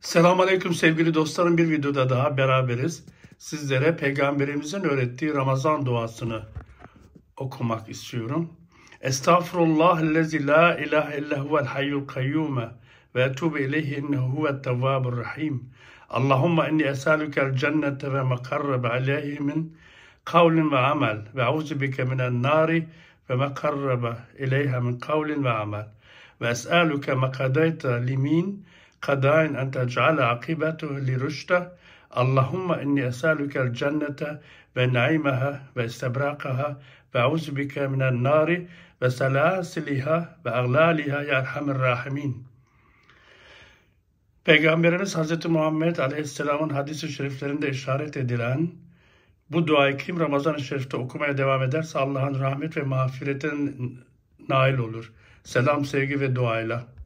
Selamun Aleyküm sevgili dostlarım. Bir videoda daha beraberiz. Sizlere Peygamberimizin öğrettiği Ramazan duasını okumak istiyorum. Estağfurullah lezi la ilahe illehuvel hayyul kayyume ve etubu ileyhi innehuvel tevvabur rahim. Allahumma inni esalukel cennete ve mekarrebe aleyhi min kavlin ve amel ve auzu bike minen nari ve mekarrebe ileyha min kavlin ve amel ve es'aluke mekadayta limin قضاء أن تجعل عاقبته لرشدة اللهم إني أسألك الجنة ونعيمها واستبراقها وأعوذ nari ve النار ve وأغلالها Ya أرحم الراحمين Peygamberimiz Hz. Muhammed Aleyhisselam'ın hadis-i şeriflerinde işaret edilen bu duayı kim Ramazan-ı Şerif'te okumaya devam ederse Allah'ın rahmet ve mağfiretin nail olur. Selam, sevgi ve duayla.